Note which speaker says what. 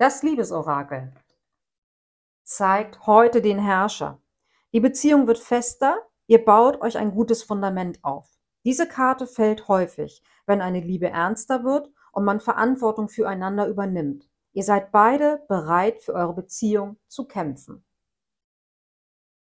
Speaker 1: Das Liebesorakel zeigt heute den Herrscher. Die Beziehung wird fester, ihr baut euch ein gutes Fundament auf. Diese Karte fällt häufig, wenn eine Liebe ernster wird und man Verantwortung füreinander übernimmt. Ihr seid beide bereit, für eure Beziehung zu kämpfen.